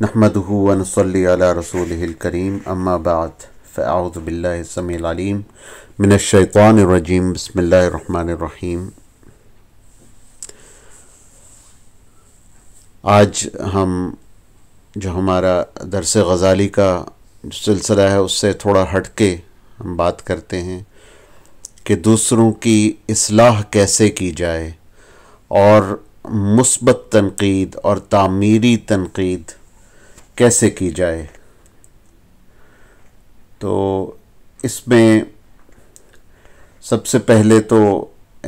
नहमदहू वनसली करीम अम्माबाद फ़ाउद बिल्लासमीम मिनशानरजीम बसमीम आज हम जो हमारा दरस गज़ाली का सिलसिला है उससे थोड़ा हट के हम बात करते हैं कि दूसरों की असलाह कैसे की जाए और मुस्बत तनकीद और तामीरी तनकीद कैसे की जाए तो इसमें सबसे पहले तो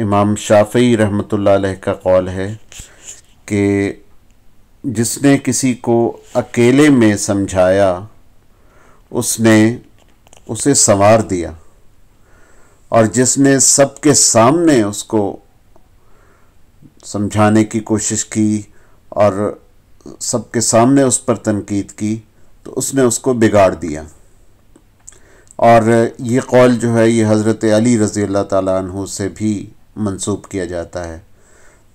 इमाम शाफी रहमत ला का कौल है कि जिसने किसी को अकेले में समझाया उसने उसे संवार दिया और जिसने सबके सामने उसको समझाने की कोशिश की और सबके सामने उस पर तनकीद की तो उसने उसको बिगाड़ दिया और ये कौल जो है ये हज़रत अली रज़ी अल्लाह तु से भी मंसूब किया जाता है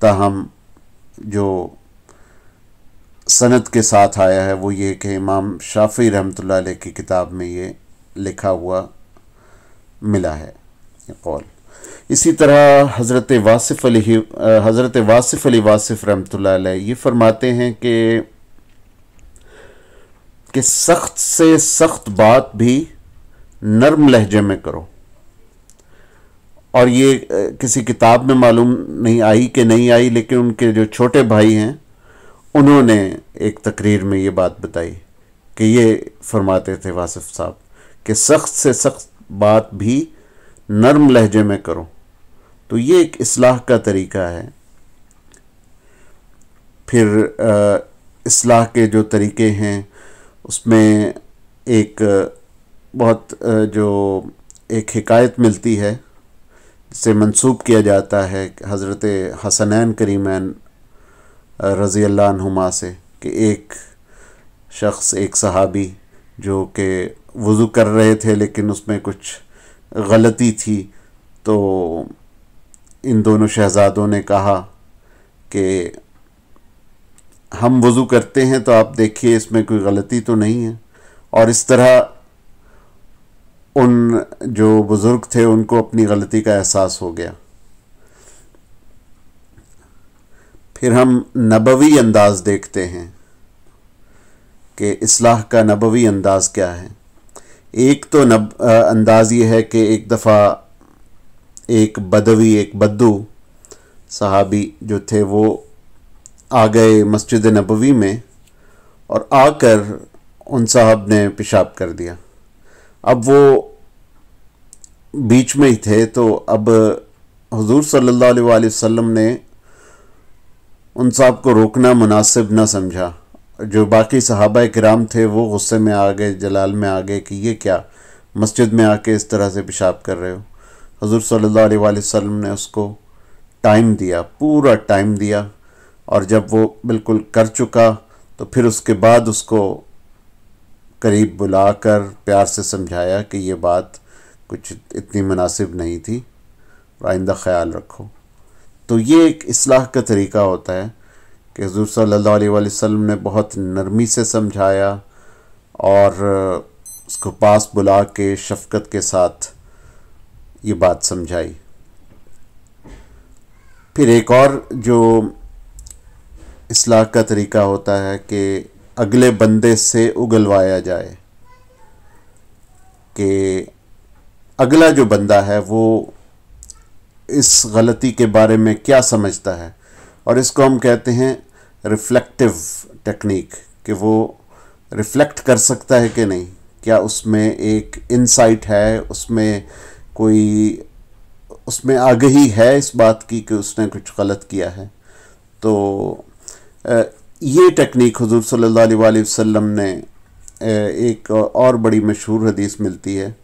ताहम जो सनत के साथ आया है वो ये कि इमाम शाफ़ी रहमतुल्लाह की किताब में ये लिखा हुआ मिला है ये कौल इसी तरह हज़रत वासिफ़ अली हज़रत वासिफ़ अली वासिफ़ रहमत ये फरमाते हैं कि कि सख्त से सख्त बात भी नरम लहजे में करो और ये किसी किताब में मालूम नहीं आई कि नहीं आई लेकिन उनके जो छोटे भाई हैं उन्होंने एक तकरीर में ये बात बताई कि ये फरमाते थे वासिफ़ साहब कि सख्त से सख्त बात भी नरम लहजे में करो तो ये एक असलाह का तरीका है फिर असलाह के जो तरीके हैं उसमें एक बहुत जो एक हिकायत मिलती है जिसे मंसूब किया जाता है हज़रत हसनैन करीमैन रज़ी अल्लाहुमा से कि एक शख्स एक सहाबी जो कि वज़ू कर रहे थे लेकिन उसमें कुछ गलती थी तो इन दोनों शहजादों ने कहा कि हम वज़ू करते हैं तो आप देखिए इसमें कोई गलती तो नहीं है और इस तरह उन जो बुज़ुर्ग थे उनको अपनी गलती का एहसास हो गया फिर हम नबवी अंदाज़ देखते हैं कि इसलाह का नबवी अंदाज़ क्या है एक तो नब अंदाज़ ये है कि एक दफ़ा एक बदवी एक बद्दू साहबी जो थे वो आ गए मस्जिद नबवी में और आकर उन साहब ने पेशाब कर दिया अब वो बीच में ही थे तो अब हजूर सल्लल्लाहु अलैहि वसल्लम ने उन साहब को रोकना मुनासिब ना समझा जो बाकी सहाबा कराम थे वो गुस्से में आ गए जलाल में आ गए कि ये क्या मस्जिद में आके इस तरह से पेशाब कर रहे हो हजूर सल्ला वसल्लम ने उसको टाइम दिया पूरा टाइम दिया और जब वो बिल्कुल कर चुका तो फिर उसके बाद उसको करीब बुलाकर प्यार से समझाया कि ये बात कुछ इतनी मुनासिब नहीं थी और आइंदा ख्याल रखो तो ये एक असलाह का तरीका होता है कि हजूर सल्ला वसल्लम ने बहुत नरमी से समझाया और उसको पास बुला के शफकत के साथ ये बात समझाई फिर एक और जो इसलाह का तरीका होता है कि अगले बंदे से उगलवाया जाए कि अगला जो बंदा है वो इस गलती के बारे में क्या समझता है और इसको हम कहते हैं रिफ्लेक्टिव टेक्निक कि वो रिफ्लेक्ट कर सकता है कि नहीं क्या उसमें एक इंसाइट है उसमें कोई उसमें आगही है इस बात की कि उसने कुछ गलत किया है तो ये टेक्निक हजूर सल्ला वसम ने एक और बड़ी मशहूर हदीस मिलती है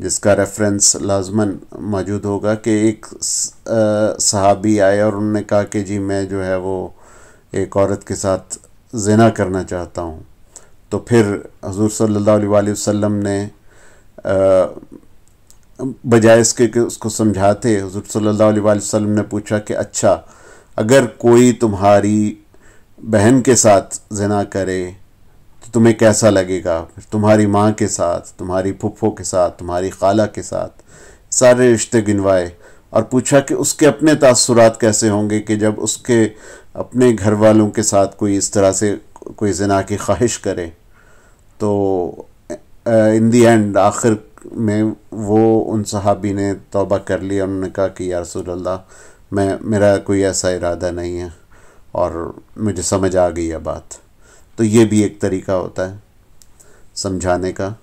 जिसका रेफरेंस लाजमन मौजूद होगा कि एक सहाबी आए और उन्होंने कहा कि जी मैं जो है वो एक औरत के साथ जना करना चाहता हूँ तो फिर हजूर सल्ला वसम ने बजाय इसके कि उसको समझाते हजूर वसल्लम ने पूछा कि अच्छा अगर कोई तुम्हारी बहन के साथ जना करे तो तुम्हें कैसा लगेगा तुम्हारी माँ के साथ तुम्हारी फुफ्फो के साथ तुम्हारी खाला के साथ सारे रिश्ते गिनवाए और पूछा कि उसके अपने तसरत कैसे होंगे कि जब उसके अपने घर वालों के साथ कोई इस तरह से कोई जना की ख्वाहिश करे तो इन दी एंड आखिर में वो उन सहाबी ने तोबा कर लिया उन्होंने कहा कि या रसूल अल्लाह मैं मेरा कोई ऐसा इरादा नहीं है और मुझे समझ आ गई है बात तो ये भी एक तरीका होता है समझाने का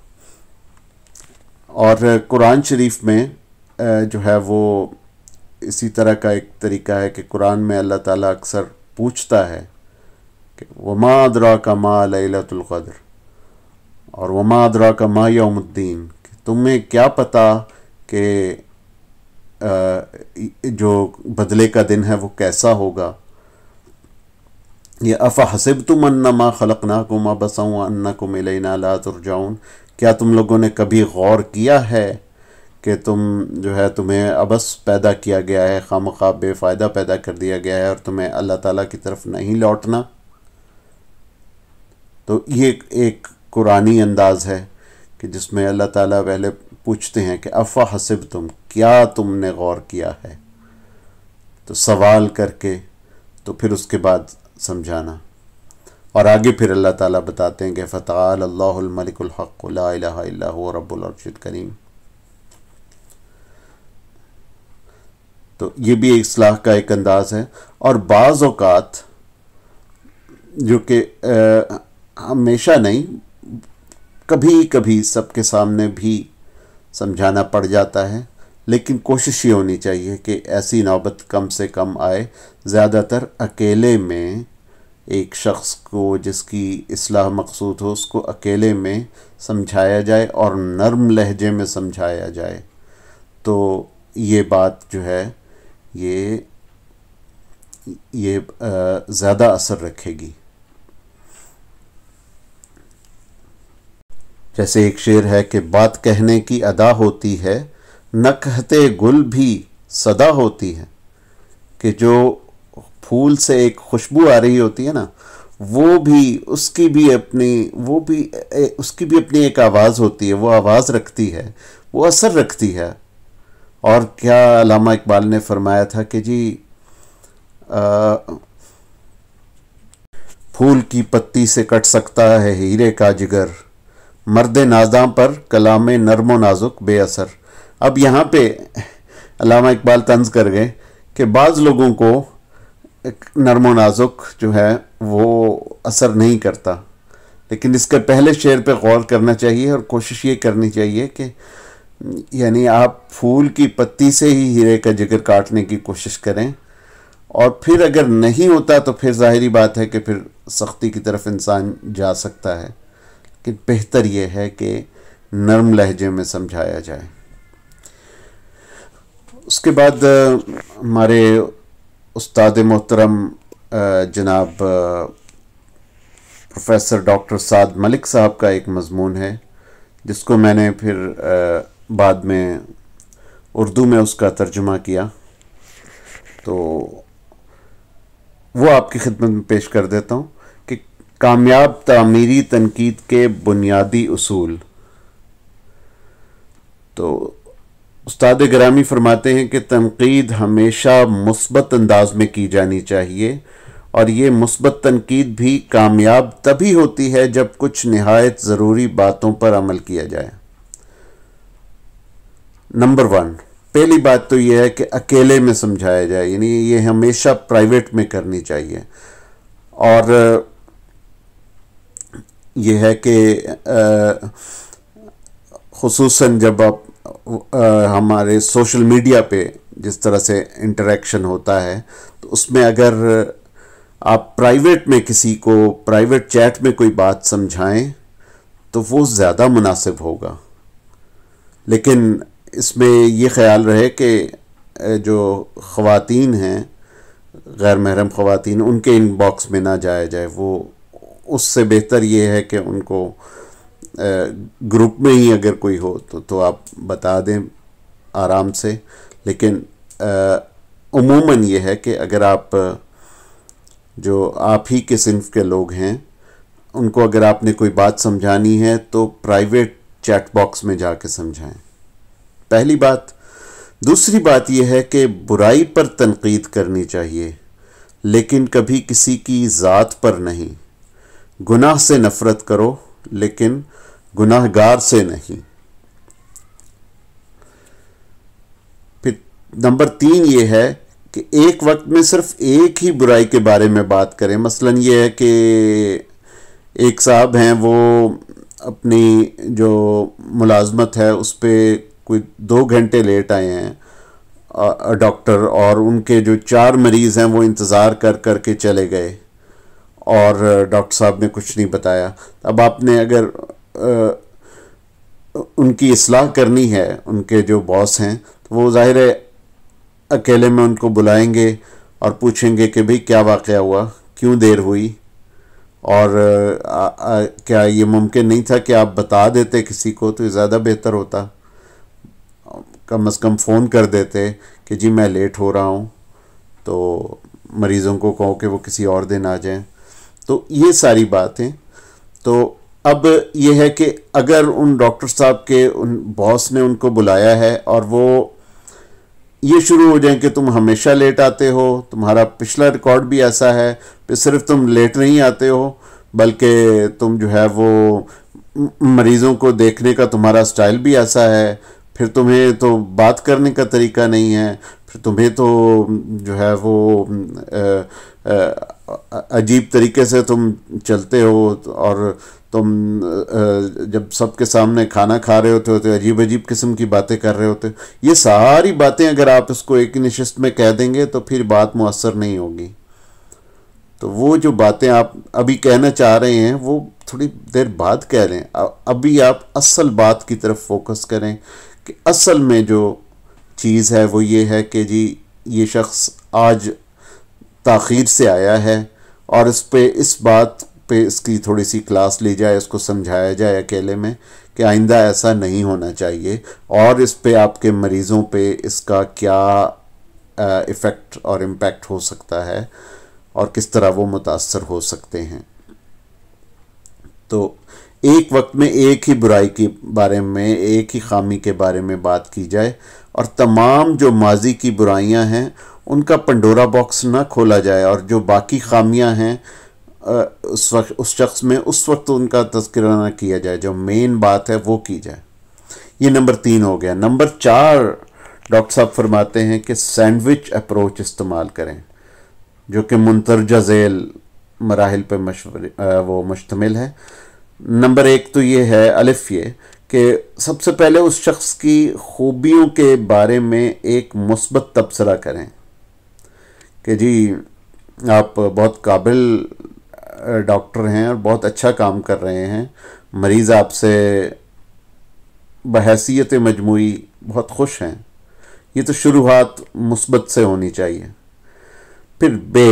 और कुरान शरीफ में जो है वो इसी तरह का एक तरीका है कि कुरान में अल्लाह ताला अक्सर पूछता है कि वमा अदरा का मा लतुल्क़द्र और वमा अदरा का मा यमुद्दीन तुम्हें क्या पता कि जो बदले का दिन है वो कैसा होगा ये अफ़ हसब तुम माँ खलक ना माँ बसाऊँ अन्ना को मिले ना लातुरजाऊन क्या तुम लोगों ने कभी गौर किया है कि तुम जो है तुम्हें अबस पैदा किया गया है खाम खा बेफ़ायदा पैदा कर दिया गया है और तुम्हें अल्लाह ताला की तरफ नहीं लौटना तो ये एक कुरानी अंदाज़ है कि जिसमें अल्लाह ताला पहले पूछते हैं कि अफवा हसब तुम क्या तुमने गौर किया है तो सवाल करके तो फिर उसके बाद समझाना और आगे फिर अल्लाह ताला बताते हैं कि फ़ताल अल्लाहमलिकहक़ रबुलरशद करीम तो ये भी इसलाह का एक अंदाज़ है और बाज़ात जो कि हमेशा नहीं कभी कभी सबके सामने भी समझाना पड़ जाता है लेकिन कोशिश ये होनी चाहिए कि ऐसी नौबत कम से कम आए ज़्यादातर अकेले में एक शख्स को जिसकी असलाह मकसूद हो उसको अकेले में समझाया जाए और नर्म लहजे में समझाया जाए तो ये बात जो है ये ये ज़्यादा असर रखेगी जैसे एक शेर है कि बात कहने की अदा होती है न कहते गुल भी सदा होती है कि जो फूल से एक खुशबू आ रही होती है ना वो भी उसकी भी अपनी वो भी उसकी भी अपनी एक आवाज़ होती है वो आवाज़ रखती है वो असर रखती है और क्या अलामा इकबाल ने फरमाया था कि जी आ, फूल की पत्ती से कट सकता है हीरे का जिगर मर्द नाजाम पर कलाम नरम नाजुक बेअसर अब यहाँ पे अलामा इकबाल तंज कर गए कि बाज़ लोगों को नरम नाजुक जो है वो असर नहीं करता लेकिन इसके पहले शेर पे गौर करना चाहिए और कोशिश ये करनी चाहिए कि यानी आप फूल की पत्ती से ही हीरे का जिगर काटने की कोशिश करें और फिर अगर नहीं होता तो फिर ज़ाहरी बात है कि फिर सख्ती की तरफ इंसान जा सकता है कि बेहतर यह है कि नर्म लहजे में समझाया जाए उसके बाद हमारे उस्ताद मोहतरम जनाब प्रोफेसर डॉक्टर साद मलिक साहब का एक मजमून है जिसको मैंने फिर बाद में उर्दू में उसका तर्जुमा किया तो वो आपकी खिदमत में पेश कर देता हूँ कामयाब तामीरी तनकीद के बुनियादी असूल तो उस्ताद ग्रामी फरमाते हैं कि तनकीद हमेशा मुस्बत अंदाज में की जानी चाहिए और ये मुस्बत तनकीद भी कामयाब तभी होती है जब कुछ नहायत ज़रूरी बातों पर अमल किया जाए नंबर वन पहली बात तो यह है कि अकेले में समझाया जाए यानी ये हमेशा प्राइवेट में करनी चाहिए और ये है कि खसूस जब आप आ, हमारे सोशल मीडिया पे जिस तरह से इंटरेक्शन होता है तो उसमें अगर आप प्राइवेट में किसी को प्राइवेट चैट में कोई बात समझाएं तो वो ज़्यादा मुनासिब होगा लेकिन इसमें ये ख्याल रहे कि जो ख़वातीन हैं गैर महरम ख़वातीन उनके इनबॉक्स में ना जाया जाए वो उससे बेहतर ये है कि उनको ग्रुप में ही अगर कोई हो तो तो आप बता दें आराम से लेकिन उमूमन ये है कि अगर आप जो आप ही के सिंफ के लोग हैं उनको अगर आपने कोई बात समझानी है तो प्राइवेट चैट बॉक्स में कर समझाएँ पहली बात दूसरी बात यह है कि बुराई पर तनकीद करनी चाहिए लेकिन कभी किसी की ज़ात पर नहीं गुनाह से नफरत करो लेकिन गुनाहगार से नहीं फिर नंबर तीन ये है कि एक वक्त में सिर्फ एक ही बुराई के बारे में बात करें मसलन ये है कि एक साहब हैं वो अपनी जो मुलाजमत है उस पर कोई दो घंटे लेट आए हैं डॉक्टर और उनके जो चार मरीज़ हैं वो इंतज़ार कर कर के चले गए और डॉक्टर साहब ने कुछ नहीं बताया अब आपने अगर आ, उनकी असलाह करनी है उनके जो बॉस हैं तो वो ज़ाहिर है अकेले में उनको बुलाएंगे और पूछेंगे कि भाई क्या वाक़ हुआ क्यों देर हुई और आ, आ, क्या ये मुमकिन नहीं था कि आप बता देते किसी को तो ज़्यादा बेहतर होता कम अज़ कम फ़ोन कर देते कि जी मैं लेट हो रहा हूँ तो मरीज़ों को कहो कि वो किसी और दिन आ जाएं तो ये सारी बातें तो अब ये है कि अगर उन डॉक्टर साहब के उन बॉस ने उनको बुलाया है और वो ये शुरू हो जाए कि तुम हमेशा लेट आते हो तुम्हारा पिछला रिकॉर्ड भी ऐसा है कि सिर्फ तुम लेट नहीं आते हो बल्कि तुम जो है वो मरीज़ों को देखने का तुम्हारा स्टाइल भी ऐसा है फिर तुम्हें तो बात करने का तरीका नहीं है फिर तुम्हें तो जो है वो आ, अजीब तरीके से तुम चलते हो तो और तुम जब सबके सामने खाना खा रहे होते होते अजीब अजीब किस्म की बातें कर रहे होते हो ये सारी बातें अगर आप इसको एक नशस्त में कह देंगे तो फिर बात मؤसर नहीं होगी तो वो जो बातें आप अभी कहना चाह रहे हैं वो थोड़ी देर बाद कह रहे हैं अभी आप असल बात की तरफ फोकस करें कि असल में जो चीज़ है वो ये है कि जी ये शख्स आज तखीर से आया है और इस पे इस बात पे इसकी थोड़ी सी क्लास ली जाए इसको समझाया जाए अकेले में कि आइंदा ऐसा नहीं होना चाहिए और इस पे आपके मरीज़ों पे इसका क्या इफ़ेक्ट और इम्पेक्ट हो सकता है और किस तरह वो मुतासर हो सकते हैं तो एक वक्त में एक ही बुराई के बारे में एक ही खामी के बारे में बात की जाए और तमाम जो माजी की बुराइयां हैं उनका पंडोरा बॉक्स ना खोला जाए और जो बाकी खामियां हैं उस वक्त उस शख्स में उस वक्त उनका तस्करा ना किया जाए जो मेन बात है वो की जाए ये नंबर तीन हो गया नंबर चार डॉक्टर साहब फरमाते हैं कि सैंडविच अप्रोच इस्तेमाल करें जो कि मुंतरजा झेल मराहल पर मशवर वो मुश्तमिल है नंबर एक तो ये है अलिफ ये कि सबसे पहले उस शख्स की खूबियों के बारे में एक मुस्बत तबसरा करें कि जी आप बहुत काबिल डॉक्टर हैं और बहुत अच्छा काम कर रहे हैं मरीज़ आपसे बहसीत मजमू बहुत खुश हैं ये तो शुरुआत मुस्बत से होनी चाहिए फिर बे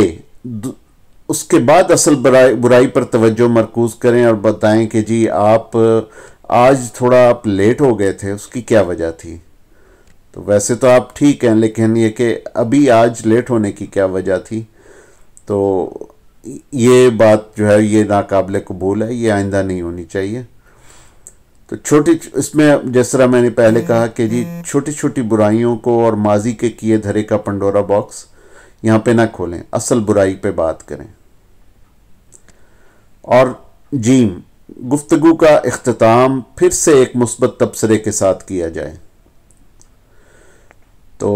उसके बाद असल बुराई बुराई पर तवज्जो मरकूज़ करें और बताएं कि जी आप आज थोड़ा आप लेट हो गए थे उसकी क्या वजह थी तो वैसे तो आप ठीक हैं लेकिन ये कि अभी आज लेट होने की क्या वजह थी तो ये बात जो है ये नाकबले कबूल है ये आइंदा नहीं होनी चाहिए तो छोटी इसमें जिस तरह मैंने पहले हम्म, कहा कि जी हम्म। छोटी छोटी बुराइयों को और माजी के किए धरे का पंडोरा बॉक्स यहाँ पे ना खोलें असल बुराई पे बात करें और जीम गुफ्तगु का अख्ताम फिर से एक मुस्बत तबसरे के साथ किया जाए तो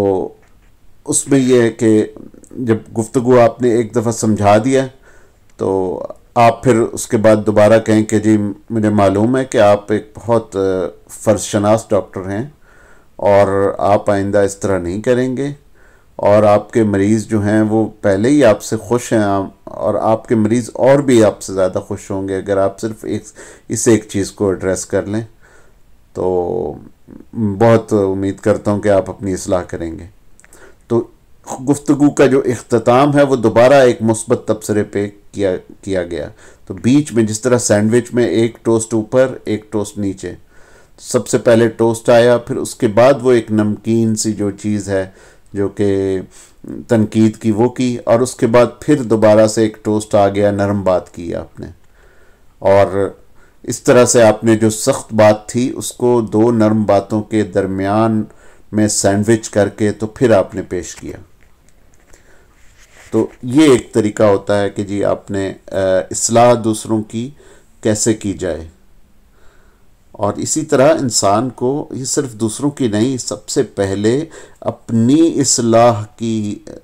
उसमें यह है कि जब गुफ्तु आपने एक दफ़ा समझा दिया तो आप फिर उसके बाद दोबारा कहें कि जी मुझे मालूम है कि आप एक बहुत फ़र्शनास डॉक्टर हैं और आप आइंदा इस तरह नहीं करेंगे और आपके मरीज़ जो हैं वो पहले ही आपसे खुश हैं और आपके मरीज़ और भी आपसे ज़्यादा खुश होंगे अगर आप सिर्फ एक इस एक चीज़ को एड्रेस कर लें तो बहुत उम्मीद करता हूँ कि आप अपनी असलाह करेंगे तो गुफ्तु का जो अख्ताम है वो दोबारा एक मुस्बत तबसरे पे किया किया गया तो बीच में जिस तरह सैंडविच में एक टोस्ट ऊपर एक टोस्ट नीचे सबसे पहले टोस्ट आया फिर उसके बाद वो एक नमकीन सी जो चीज़ है जो कि तनकीद की वो की और उसके बाद फिर दोबारा से एक टोस्ट आ गया नरम बात की आपने और इस तरह से आपने जो सख्त बात थी उसको दो नरम बातों के दरमियान में सैंडविच करके तो फिर आपने पेश किया तो ये एक तरीका होता है कि जी आपने इसलाह दूसरों की कैसे की जाए और इसी तरह इंसान को ये सिर्फ दूसरों की नहीं सबसे पहले अपनी इसलाह की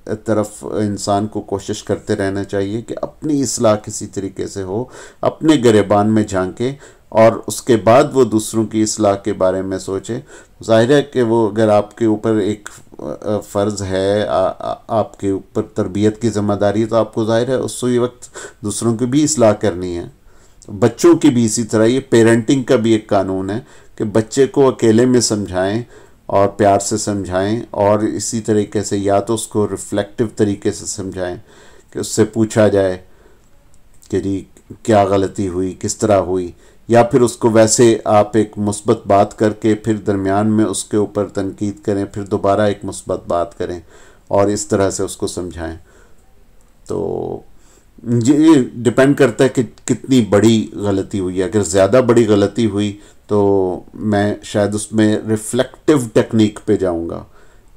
तरफ इंसान को कोशिश करते रहना चाहिए कि अपनी इसलाह किसी तरीके से हो अपने गरेबान में झांके और उसके बाद वो दूसरों की इसलाह के बारे में सोचे ज़ाहिर है कि वो अगर आपके ऊपर एक फ़र्ज़ है आ, आ, आपके ऊपर तरबियत की ज़िम्मेदारी तो आपको ज़ाहिर है उस वक्त दूसरों की भी इसलाह करनी है तो बच्चों की भी इसी तरह ये पेरेंटिंग का भी एक कानून है कि बच्चे को अकेले में समझाएं और प्यार से समझाएं और इसी तरीके से या तो उसको रिफ्लेक्टिव तरीके से समझाएं कि उससे पूछा जाए कि जी क्या गलती हुई किस तरह हुई या फिर उसको वैसे आप एक मुस्बत बात करके फिर दरमियान में उसके ऊपर तनकीद करें फिर दोबारा एक मुस्बत बात करें और इस तरह से उसको समझाएं तो ये डिपेंड करता है कि कितनी बड़ी गलती हुई है अगर ज़्यादा बड़ी गलती हुई तो मैं शायद उसमें रिफ्लेक्टिव टेक्निक पे जाऊंगा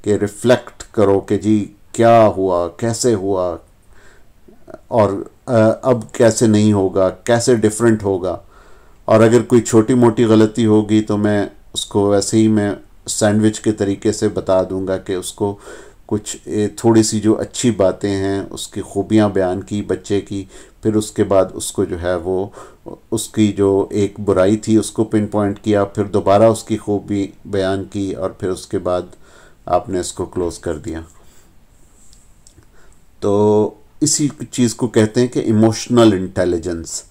कि रिफ्लेक्ट करो कि जी क्या हुआ कैसे हुआ और अब कैसे नहीं होगा कैसे डिफरेंट होगा और अगर कोई छोटी मोटी गलती होगी तो मैं उसको वैसे ही मैं सैंडविच के तरीके से बता दूंगा कि उसको कुछ थोड़ी सी जो अच्छी बातें हैं उसकी खूबियाँ बयान की बच्चे की फिर उसके बाद उसको जो है वो उसकी जो एक बुराई थी उसको पिन पॉइंट किया फिर दोबारा उसकी खूबी बयान की और फिर उसके बाद आपने इसको क्लोज़ कर दिया तो इसी चीज़ को कहते हैं कि इमोशनल इंटेलिजेंस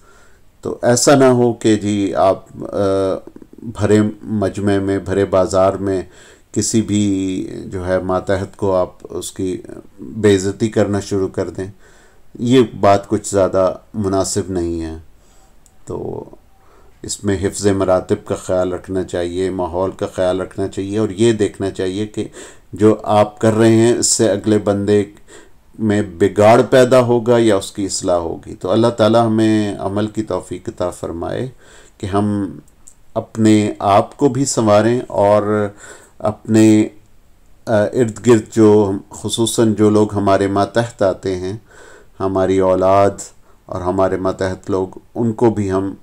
तो ऐसा ना हो कि जी आप भरे मजमे में भरे बाज़ार में किसी भी जो है मातहत को आप उसकी बेज़ती करना शुरू कर दें ये बात कुछ ज़्यादा मुनासिब नहीं है तो इसमें हिफ्ज़ मरातब का ख्याल रखना चाहिए माहौल का ख्याल रखना चाहिए और ये देखना चाहिए कि जो आप कर रहे हैं इससे अगले बंदे में बिगाड़ पैदा होगा या उसकी असलाह होगी तो अल्लाह ताला हमें अमल की तोफ़ी फरमाए कि हम अपने आप को भी संवारें और अपने इर्द गिर्द जो खसूस जो लोग हमारे मातहत आते हैं हमारी औलाद और हमारे मातहत लोग उनको भी हम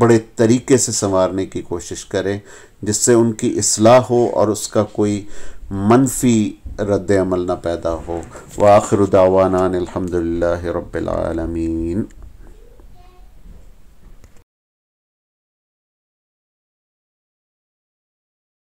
बड़े तरीके से संवारने की कोशिश करें जिससे उनकी असलाह हो और उसका कोई मनफी रद्द अमल ना पैदा हो व आखिर दावाना अलहमदिल्ला रबालमीन